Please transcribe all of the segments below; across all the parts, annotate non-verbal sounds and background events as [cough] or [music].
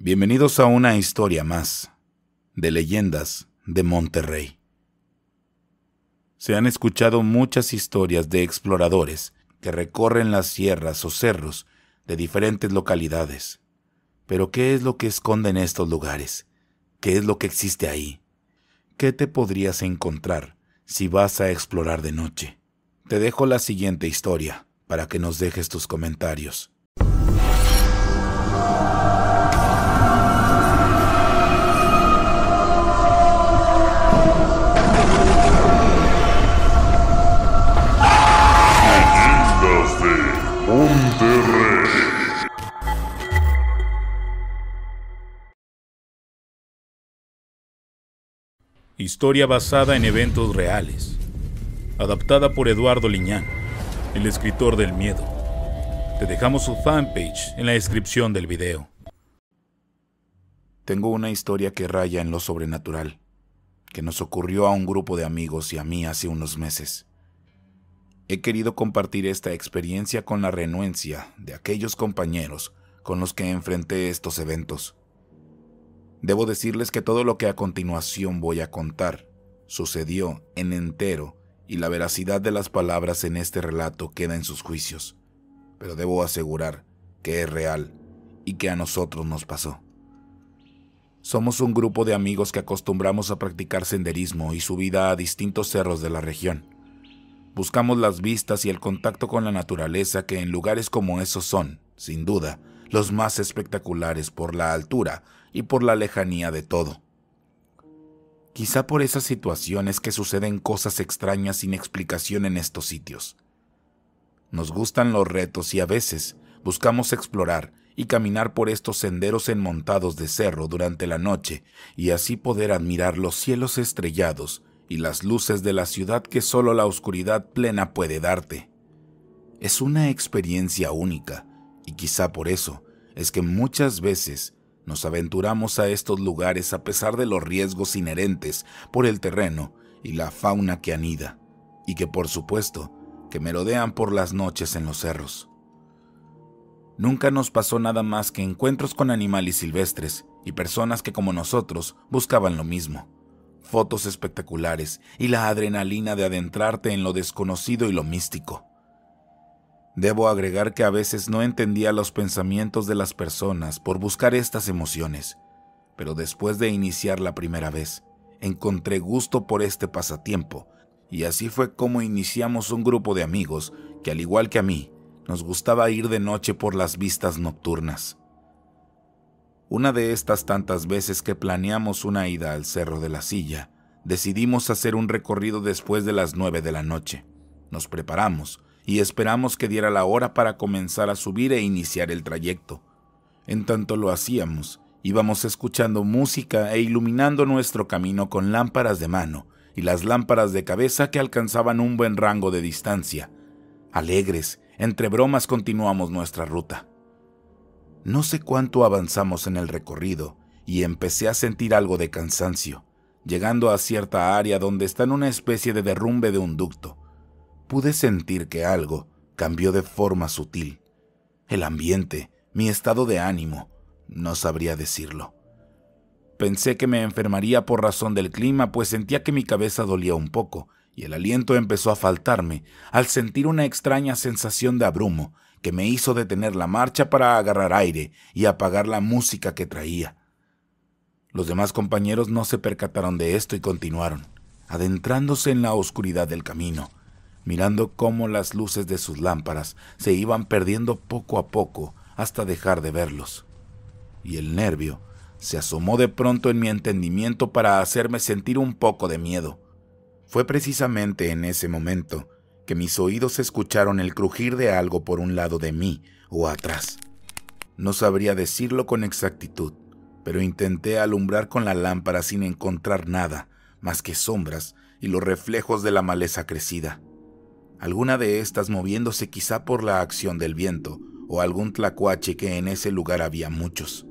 Bienvenidos a una historia más de leyendas de Monterrey. Se han escuchado muchas historias de exploradores que recorren las sierras o cerros de diferentes localidades. Pero ¿qué es lo que esconden estos lugares? ¿Qué es lo que existe ahí? ¿Qué te podrías encontrar si vas a explorar de noche? Te dejo la siguiente historia para que nos dejes tus comentarios. Historia basada en eventos reales. Adaptada por Eduardo Liñán, el escritor del miedo. Te dejamos su fanpage en la descripción del video. Tengo una historia que raya en lo sobrenatural, que nos ocurrió a un grupo de amigos y a mí hace unos meses. He querido compartir esta experiencia con la renuencia de aquellos compañeros con los que enfrenté estos eventos. Debo decirles que todo lo que a continuación voy a contar sucedió en entero y la veracidad de las palabras en este relato queda en sus juicios, pero debo asegurar que es real y que a nosotros nos pasó. Somos un grupo de amigos que acostumbramos a practicar senderismo y subida a distintos cerros de la región. Buscamos las vistas y el contacto con la naturaleza que en lugares como esos son, sin duda, los más espectaculares por la altura y por la lejanía de todo. Quizá por esas situaciones que suceden cosas extrañas sin explicación en estos sitios. Nos gustan los retos y a veces buscamos explorar y caminar por estos senderos enmontados de cerro durante la noche y así poder admirar los cielos estrellados y las luces de la ciudad que solo la oscuridad plena puede darte. Es una experiencia única y quizá por eso es que muchas veces nos aventuramos a estos lugares a pesar de los riesgos inherentes por el terreno y la fauna que anida, y que por supuesto que merodean por las noches en los cerros. Nunca nos pasó nada más que encuentros con animales silvestres y personas que como nosotros buscaban lo mismo fotos espectaculares y la adrenalina de adentrarte en lo desconocido y lo místico. Debo agregar que a veces no entendía los pensamientos de las personas por buscar estas emociones, pero después de iniciar la primera vez, encontré gusto por este pasatiempo, y así fue como iniciamos un grupo de amigos que al igual que a mí, nos gustaba ir de noche por las vistas nocturnas. Una de estas tantas veces que planeamos una ida al Cerro de la Silla, decidimos hacer un recorrido después de las 9 de la noche. Nos preparamos y esperamos que diera la hora para comenzar a subir e iniciar el trayecto. En tanto lo hacíamos, íbamos escuchando música e iluminando nuestro camino con lámparas de mano y las lámparas de cabeza que alcanzaban un buen rango de distancia. Alegres, entre bromas continuamos nuestra ruta. No sé cuánto avanzamos en el recorrido y empecé a sentir algo de cansancio, llegando a cierta área donde está en una especie de derrumbe de un ducto. Pude sentir que algo cambió de forma sutil. El ambiente, mi estado de ánimo, no sabría decirlo. Pensé que me enfermaría por razón del clima, pues sentía que mi cabeza dolía un poco y el aliento empezó a faltarme al sentir una extraña sensación de abrumo que me hizo detener la marcha para agarrar aire y apagar la música que traía. Los demás compañeros no se percataron de esto y continuaron, adentrándose en la oscuridad del camino, mirando cómo las luces de sus lámparas se iban perdiendo poco a poco hasta dejar de verlos. Y el nervio se asomó de pronto en mi entendimiento para hacerme sentir un poco de miedo. Fue precisamente en ese momento que mis oídos escucharon el crujir de algo por un lado de mí o atrás. No sabría decirlo con exactitud, pero intenté alumbrar con la lámpara sin encontrar nada más que sombras y los reflejos de la maleza crecida. Alguna de estas moviéndose quizá por la acción del viento o algún tlacuache que en ese lugar había muchos.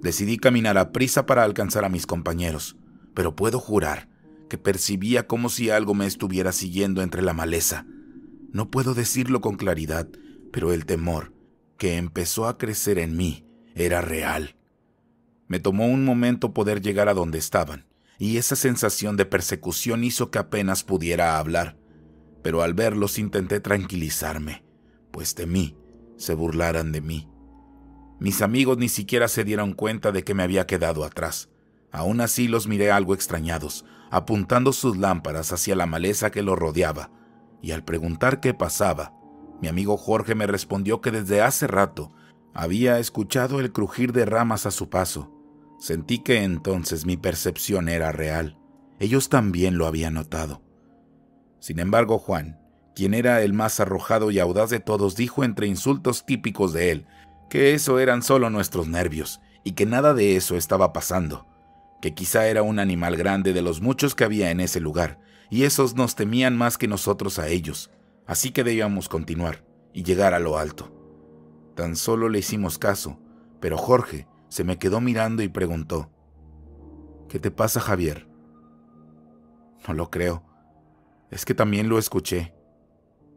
Decidí caminar a prisa para alcanzar a mis compañeros, pero puedo jurar que percibía como si algo me estuviera siguiendo entre la maleza. No puedo decirlo con claridad, pero el temor, que empezó a crecer en mí, era real. Me tomó un momento poder llegar a donde estaban, y esa sensación de persecución hizo que apenas pudiera hablar, pero al verlos intenté tranquilizarme, pues de mí se burlaran de mí. Mis amigos ni siquiera se dieron cuenta de que me había quedado atrás. Aún así los miré algo extrañados, apuntando sus lámparas hacia la maleza que lo rodeaba, y al preguntar qué pasaba, mi amigo Jorge me respondió que desde hace rato había escuchado el crujir de ramas a su paso. Sentí que entonces mi percepción era real. Ellos también lo habían notado. Sin embargo, Juan, quien era el más arrojado y audaz de todos, dijo entre insultos típicos de él, que eso eran solo nuestros nervios y que nada de eso estaba pasando, que quizá era un animal grande de los muchos que había en ese lugar, y esos nos temían más que nosotros a ellos, así que debíamos continuar y llegar a lo alto. Tan solo le hicimos caso, pero Jorge se me quedó mirando y preguntó, ¿Qué te pasa, Javier? No lo creo. Es que también lo escuché.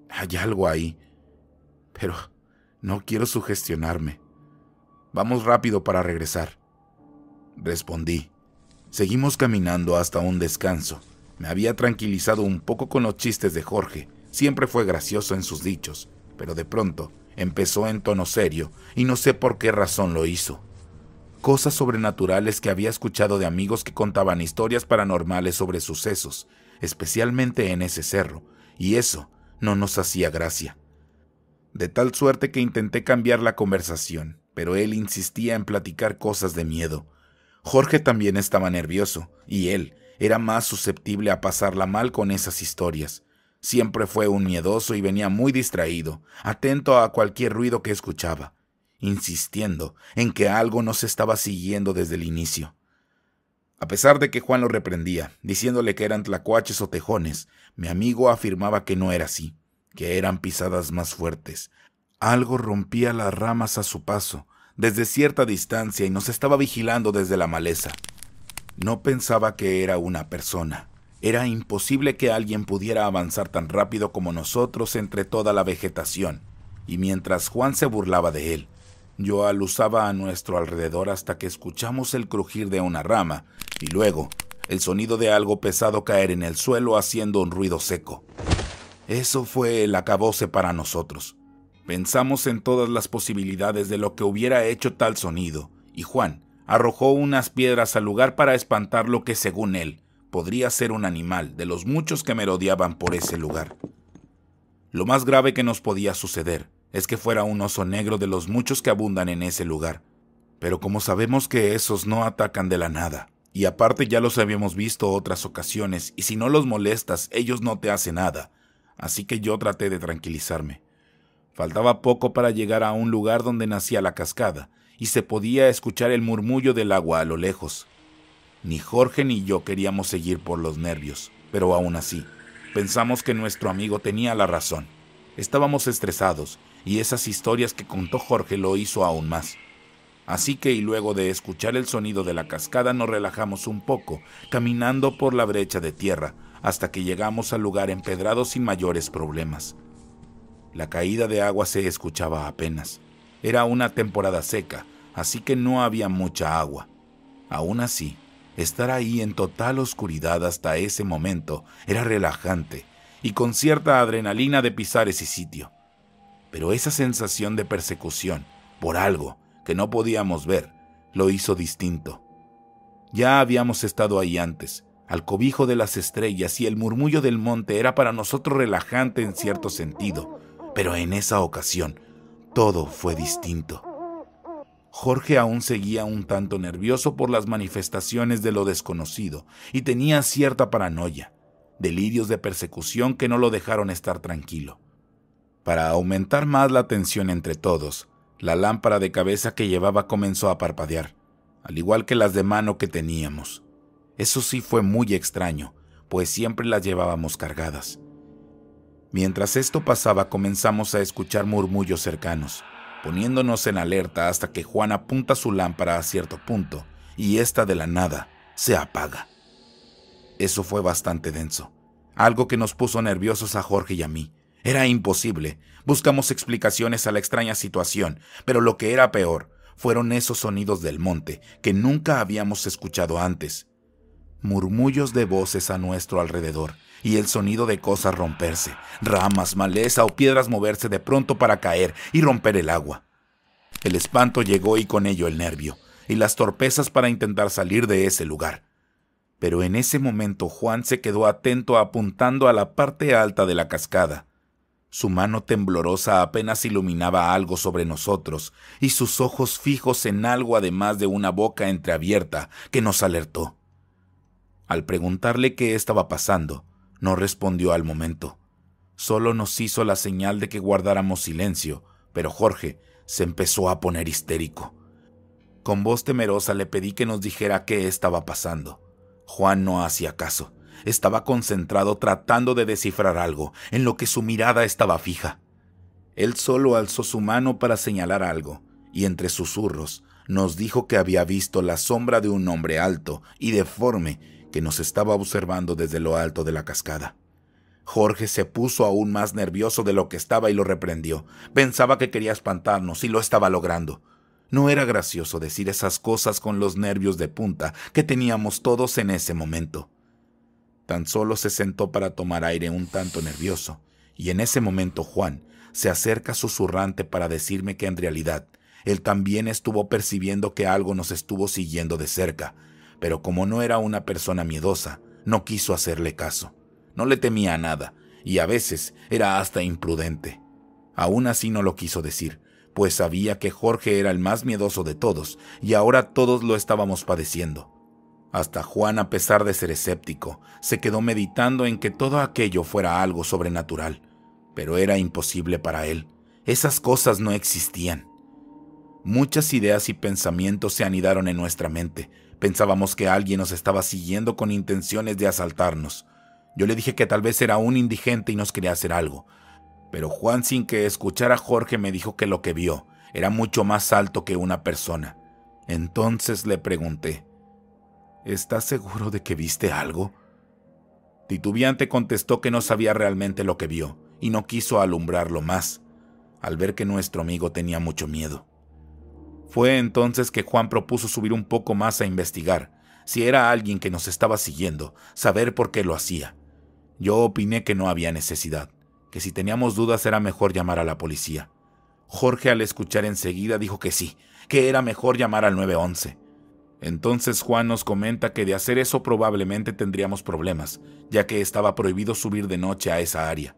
Hay algo ahí. Pero no quiero sugestionarme. Vamos rápido para regresar. Respondí. Seguimos caminando hasta un descanso. Me había tranquilizado un poco con los chistes de Jorge. Siempre fue gracioso en sus dichos, pero de pronto empezó en tono serio y no sé por qué razón lo hizo. Cosas sobrenaturales que había escuchado de amigos que contaban historias paranormales sobre sucesos, especialmente en ese cerro, y eso no nos hacía gracia. De tal suerte que intenté cambiar la conversación, pero él insistía en platicar cosas de miedo, Jorge también estaba nervioso, y él era más susceptible a pasarla mal con esas historias. Siempre fue un miedoso y venía muy distraído, atento a cualquier ruido que escuchaba, insistiendo en que algo nos estaba siguiendo desde el inicio. A pesar de que Juan lo reprendía, diciéndole que eran tlacuaches o tejones, mi amigo afirmaba que no era así, que eran pisadas más fuertes. Algo rompía las ramas a su paso, desde cierta distancia y nos estaba vigilando desde la maleza. No pensaba que era una persona. Era imposible que alguien pudiera avanzar tan rápido como nosotros entre toda la vegetación, y mientras Juan se burlaba de él, yo alusaba a nuestro alrededor hasta que escuchamos el crujir de una rama, y luego el sonido de algo pesado caer en el suelo haciendo un ruido seco. Eso fue el acabose para nosotros. Pensamos en todas las posibilidades de lo que hubiera hecho tal sonido, y Juan arrojó unas piedras al lugar para espantar lo que, según él, podría ser un animal de los muchos que merodeaban por ese lugar. Lo más grave que nos podía suceder es que fuera un oso negro de los muchos que abundan en ese lugar. Pero como sabemos que esos no atacan de la nada, y aparte ya los habíamos visto otras ocasiones, y si no los molestas, ellos no te hacen nada. Así que yo traté de tranquilizarme. Faltaba poco para llegar a un lugar donde nacía la cascada, y se podía escuchar el murmullo del agua a lo lejos. Ni Jorge ni yo queríamos seguir por los nervios, pero aún así, pensamos que nuestro amigo tenía la razón. Estábamos estresados, y esas historias que contó Jorge lo hizo aún más. Así que, y luego de escuchar el sonido de la cascada, nos relajamos un poco, caminando por la brecha de tierra, hasta que llegamos al lugar empedrado sin mayores problemas. La caída de agua se escuchaba apenas. Era una temporada seca, así que no había mucha agua. Aún así, estar ahí en total oscuridad hasta ese momento era relajante y con cierta adrenalina de pisar ese sitio. Pero esa sensación de persecución por algo que no podíamos ver lo hizo distinto. Ya habíamos estado ahí antes, al cobijo de las estrellas y el murmullo del monte era para nosotros relajante en cierto sentido, pero en esa ocasión todo fue distinto. Jorge aún seguía un tanto nervioso por las manifestaciones de lo desconocido y tenía cierta paranoia, delirios de persecución que no lo dejaron estar tranquilo. Para aumentar más la tensión entre todos, la lámpara de cabeza que llevaba comenzó a parpadear, al igual que las de mano que teníamos. Eso sí fue muy extraño, pues siempre las llevábamos cargadas. Mientras esto pasaba comenzamos a escuchar murmullos cercanos, poniéndonos en alerta hasta que Juan apunta su lámpara a cierto punto y esta de la nada se apaga. Eso fue bastante denso, algo que nos puso nerviosos a Jorge y a mí. Era imposible. Buscamos explicaciones a la extraña situación, pero lo que era peor fueron esos sonidos del monte que nunca habíamos escuchado antes. Murmullos de voces a nuestro alrededor y el sonido de cosas romperse, ramas, maleza o piedras moverse de pronto para caer y romper el agua. El espanto llegó y con ello el nervio, y las torpezas para intentar salir de ese lugar. Pero en ese momento Juan se quedó atento apuntando a la parte alta de la cascada. Su mano temblorosa apenas iluminaba algo sobre nosotros, y sus ojos fijos en algo además de una boca entreabierta que nos alertó. Al preguntarle qué estaba pasando, no respondió al momento. Solo nos hizo la señal de que guardáramos silencio, pero Jorge se empezó a poner histérico. Con voz temerosa le pedí que nos dijera qué estaba pasando. Juan no hacía caso. Estaba concentrado tratando de descifrar algo, en lo que su mirada estaba fija. Él solo alzó su mano para señalar algo, y entre susurros nos dijo que había visto la sombra de un hombre alto y deforme que nos estaba observando desde lo alto de la cascada. Jorge se puso aún más nervioso de lo que estaba y lo reprendió. Pensaba que quería espantarnos y lo estaba logrando. No era gracioso decir esas cosas con los nervios de punta que teníamos todos en ese momento. Tan solo se sentó para tomar aire un tanto nervioso, y en ese momento Juan se acerca susurrante para decirme que en realidad él también estuvo percibiendo que algo nos estuvo siguiendo de cerca, pero como no era una persona miedosa, no quiso hacerle caso. No le temía a nada, y a veces era hasta imprudente. Aún así no lo quiso decir, pues sabía que Jorge era el más miedoso de todos, y ahora todos lo estábamos padeciendo. Hasta Juan, a pesar de ser escéptico, se quedó meditando en que todo aquello fuera algo sobrenatural, pero era imposible para él. Esas cosas no existían. Muchas ideas y pensamientos se anidaron en nuestra mente, Pensábamos que alguien nos estaba siguiendo con intenciones de asaltarnos. Yo le dije que tal vez era un indigente y nos quería hacer algo. Pero Juan, sin que escuchara a Jorge, me dijo que lo que vio era mucho más alto que una persona. Entonces le pregunté, ¿estás seguro de que viste algo? Titubeante contestó que no sabía realmente lo que vio y no quiso alumbrarlo más, al ver que nuestro amigo tenía mucho miedo. Fue entonces que Juan propuso subir un poco más a investigar, si era alguien que nos estaba siguiendo, saber por qué lo hacía. Yo opiné que no había necesidad, que si teníamos dudas era mejor llamar a la policía. Jorge al escuchar enseguida dijo que sí, que era mejor llamar al 911. Entonces Juan nos comenta que de hacer eso probablemente tendríamos problemas, ya que estaba prohibido subir de noche a esa área.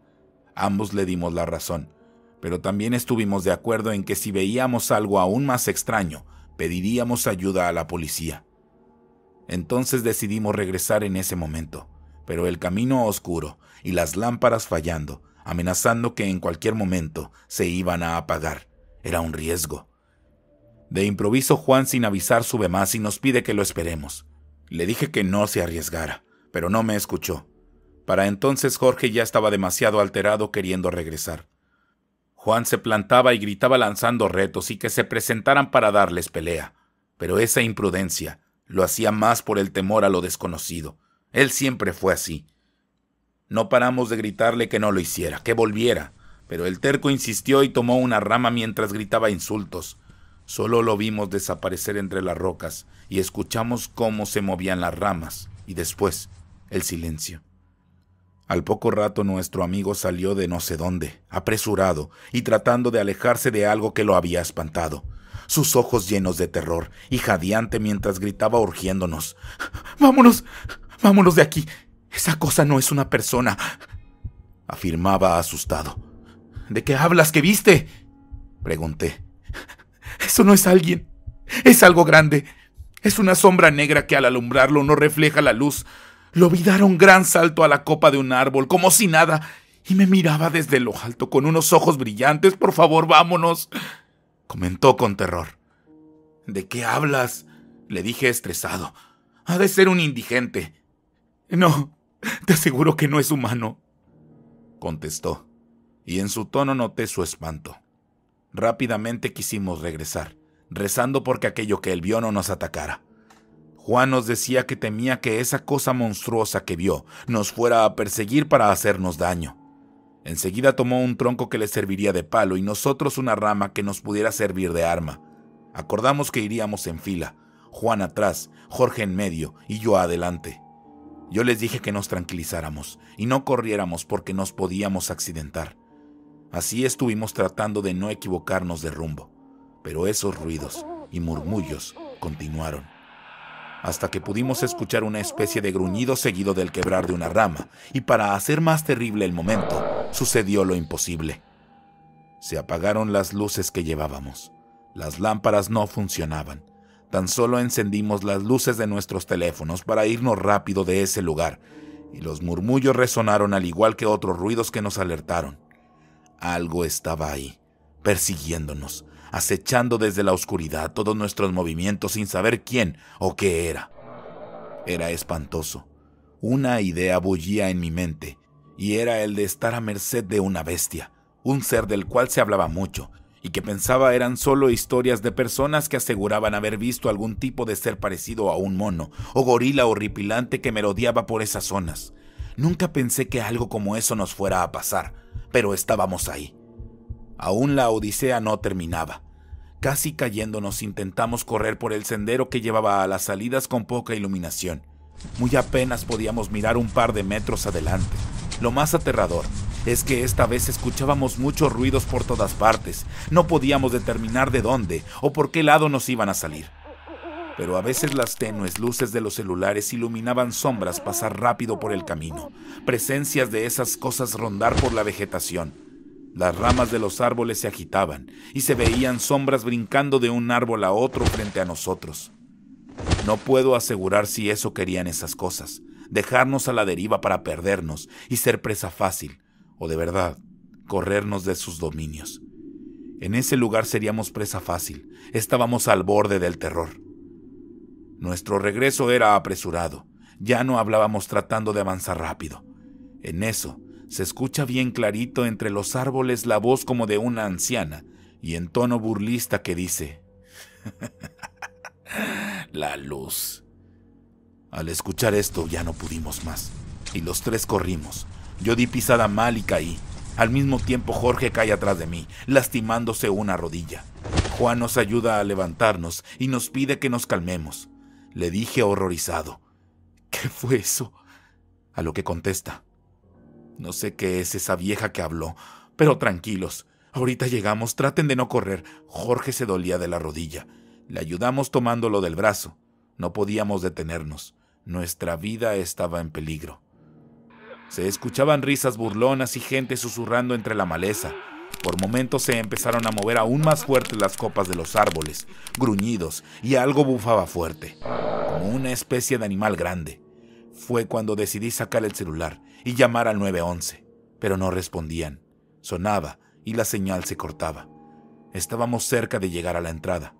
Ambos le dimos la razón pero también estuvimos de acuerdo en que si veíamos algo aún más extraño, pediríamos ayuda a la policía. Entonces decidimos regresar en ese momento, pero el camino oscuro y las lámparas fallando, amenazando que en cualquier momento se iban a apagar, era un riesgo. De improviso Juan sin avisar sube más y nos pide que lo esperemos. Le dije que no se arriesgara, pero no me escuchó. Para entonces Jorge ya estaba demasiado alterado queriendo regresar. Juan se plantaba y gritaba lanzando retos y que se presentaran para darles pelea. Pero esa imprudencia lo hacía más por el temor a lo desconocido. Él siempre fue así. No paramos de gritarle que no lo hiciera, que volviera, pero el terco insistió y tomó una rama mientras gritaba insultos. Solo lo vimos desaparecer entre las rocas y escuchamos cómo se movían las ramas y después el silencio. Al poco rato nuestro amigo salió de no sé dónde, apresurado y tratando de alejarse de algo que lo había espantado. Sus ojos llenos de terror y jadeante mientras gritaba urgiéndonos. Vámonos, vámonos de aquí. Esa cosa no es una persona. afirmaba asustado. ¿De qué hablas que viste? pregunté. Eso no es alguien. Es algo grande. Es una sombra negra que al alumbrarlo no refleja la luz, lo vi dar un gran salto a la copa de un árbol, como si nada, y me miraba desde lo alto con unos ojos brillantes. Por favor, vámonos. comentó con terror. ¿De qué hablas? le dije estresado. Ha de ser un indigente. No, te aseguro que no es humano, contestó, y en su tono noté su espanto. Rápidamente quisimos regresar, rezando porque aquello que él vio no nos atacara. Juan nos decía que temía que esa cosa monstruosa que vio nos fuera a perseguir para hacernos daño. Enseguida tomó un tronco que le serviría de palo y nosotros una rama que nos pudiera servir de arma. Acordamos que iríamos en fila, Juan atrás, Jorge en medio y yo adelante. Yo les dije que nos tranquilizáramos y no corriéramos porque nos podíamos accidentar. Así estuvimos tratando de no equivocarnos de rumbo, pero esos ruidos y murmullos continuaron hasta que pudimos escuchar una especie de gruñido seguido del quebrar de una rama, y para hacer más terrible el momento, sucedió lo imposible. Se apagaron las luces que llevábamos. Las lámparas no funcionaban. Tan solo encendimos las luces de nuestros teléfonos para irnos rápido de ese lugar, y los murmullos resonaron al igual que otros ruidos que nos alertaron. Algo estaba ahí, persiguiéndonos, acechando desde la oscuridad todos nuestros movimientos sin saber quién o qué era. Era espantoso. Una idea bullía en mi mente, y era el de estar a merced de una bestia, un ser del cual se hablaba mucho, y que pensaba eran solo historias de personas que aseguraban haber visto algún tipo de ser parecido a un mono o gorila horripilante que merodeaba por esas zonas. Nunca pensé que algo como eso nos fuera a pasar, pero estábamos ahí. Aún la odisea no terminaba. Casi cayéndonos intentamos correr por el sendero que llevaba a las salidas con poca iluminación. Muy apenas podíamos mirar un par de metros adelante. Lo más aterrador es que esta vez escuchábamos muchos ruidos por todas partes. No podíamos determinar de dónde o por qué lado nos iban a salir. Pero a veces las tenues luces de los celulares iluminaban sombras pasar rápido por el camino, presencias de esas cosas rondar por la vegetación. Las ramas de los árboles se agitaban y se veían sombras brincando de un árbol a otro frente a nosotros. No puedo asegurar si eso querían esas cosas, dejarnos a la deriva para perdernos y ser presa fácil, o de verdad, corrernos de sus dominios. En ese lugar seríamos presa fácil, estábamos al borde del terror. Nuestro regreso era apresurado, ya no hablábamos tratando de avanzar rápido. En eso, se escucha bien clarito entre los árboles la voz como de una anciana y en tono burlista que dice, [laughs] la luz. Al escuchar esto ya no pudimos más, y los tres corrimos. Yo di pisada mal y caí. Al mismo tiempo Jorge cae atrás de mí, lastimándose una rodilla. Juan nos ayuda a levantarnos y nos pide que nos calmemos. Le dije horrorizado, ¿qué fue eso? A lo que contesta, no sé qué es esa vieja que habló, pero tranquilos. Ahorita llegamos, traten de no correr. Jorge se dolía de la rodilla. Le ayudamos tomándolo del brazo. No podíamos detenernos. Nuestra vida estaba en peligro. Se escuchaban risas burlonas y gente susurrando entre la maleza. Por momentos se empezaron a mover aún más fuerte las copas de los árboles, gruñidos, y algo bufaba fuerte, como una especie de animal grande. Fue cuando decidí sacar el celular y llamar al 911, pero no respondían. Sonaba y la señal se cortaba. Estábamos cerca de llegar a la entrada.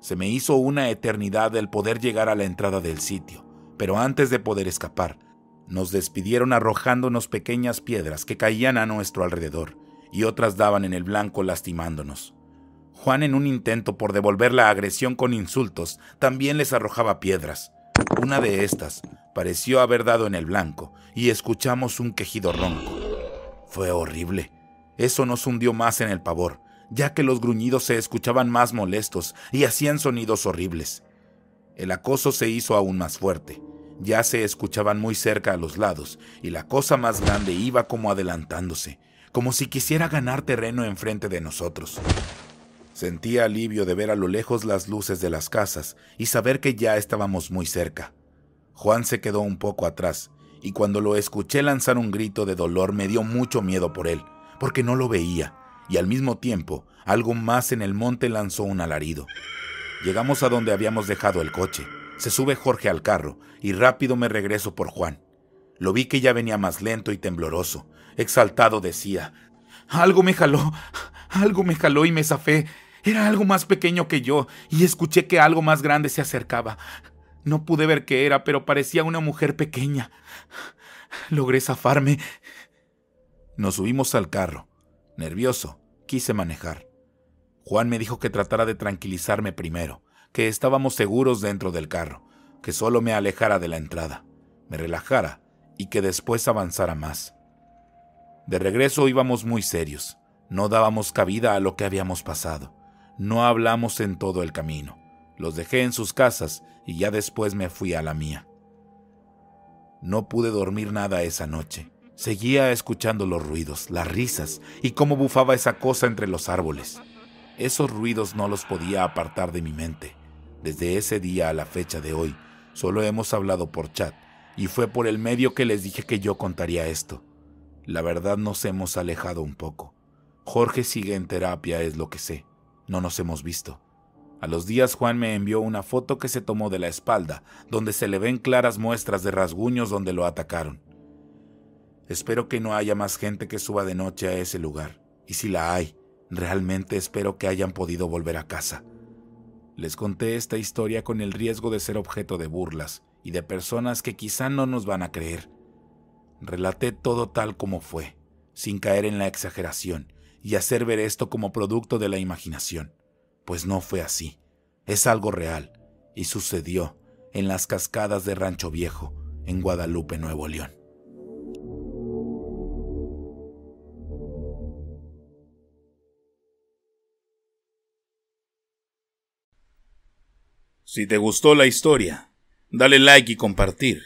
Se me hizo una eternidad el poder llegar a la entrada del sitio, pero antes de poder escapar, nos despidieron arrojándonos pequeñas piedras que caían a nuestro alrededor y otras daban en el blanco lastimándonos. Juan en un intento por devolver la agresión con insultos también les arrojaba piedras. Una de estas pareció haber dado en el blanco y escuchamos un quejido ronco. Fue horrible. Eso nos hundió más en el pavor, ya que los gruñidos se escuchaban más molestos y hacían sonidos horribles. El acoso se hizo aún más fuerte. Ya se escuchaban muy cerca a los lados y la cosa más grande iba como adelantándose, como si quisiera ganar terreno enfrente de nosotros. Sentía alivio de ver a lo lejos las luces de las casas y saber que ya estábamos muy cerca. Juan se quedó un poco atrás, y cuando lo escuché lanzar un grito de dolor me dio mucho miedo por él, porque no lo veía, y al mismo tiempo algo más en el monte lanzó un alarido. Llegamos a donde habíamos dejado el coche. Se sube Jorge al carro, y rápido me regreso por Juan. Lo vi que ya venía más lento y tembloroso. Exaltado decía, Algo me jaló, algo me jaló y me zafé. Era algo más pequeño que yo, y escuché que algo más grande se acercaba. No pude ver qué era, pero parecía una mujer pequeña. Logré zafarme. Nos subimos al carro. Nervioso, quise manejar. Juan me dijo que tratara de tranquilizarme primero, que estábamos seguros dentro del carro, que solo me alejara de la entrada, me relajara y que después avanzara más. De regreso íbamos muy serios, no dábamos cabida a lo que habíamos pasado, no hablamos en todo el camino. Los dejé en sus casas y ya después me fui a la mía. No pude dormir nada esa noche. Seguía escuchando los ruidos, las risas y cómo bufaba esa cosa entre los árboles. Esos ruidos no los podía apartar de mi mente. Desde ese día a la fecha de hoy, solo hemos hablado por chat y fue por el medio que les dije que yo contaría esto. La verdad nos hemos alejado un poco. Jorge sigue en terapia, es lo que sé. No nos hemos visto. A los días Juan me envió una foto que se tomó de la espalda, donde se le ven claras muestras de rasguños donde lo atacaron. Espero que no haya más gente que suba de noche a ese lugar, y si la hay, realmente espero que hayan podido volver a casa. Les conté esta historia con el riesgo de ser objeto de burlas y de personas que quizá no nos van a creer. Relaté todo tal como fue, sin caer en la exageración, y hacer ver esto como producto de la imaginación pues no fue así. Es algo real, y sucedió en las cascadas de Rancho Viejo, en Guadalupe, Nuevo León. Si te gustó la historia, dale like y compartir.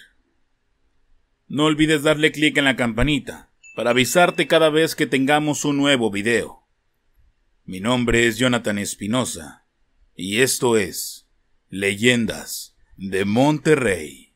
No olvides darle clic en la campanita para avisarte cada vez que tengamos un nuevo video. Mi nombre es Jonathan Espinosa y esto es Leyendas de Monterrey.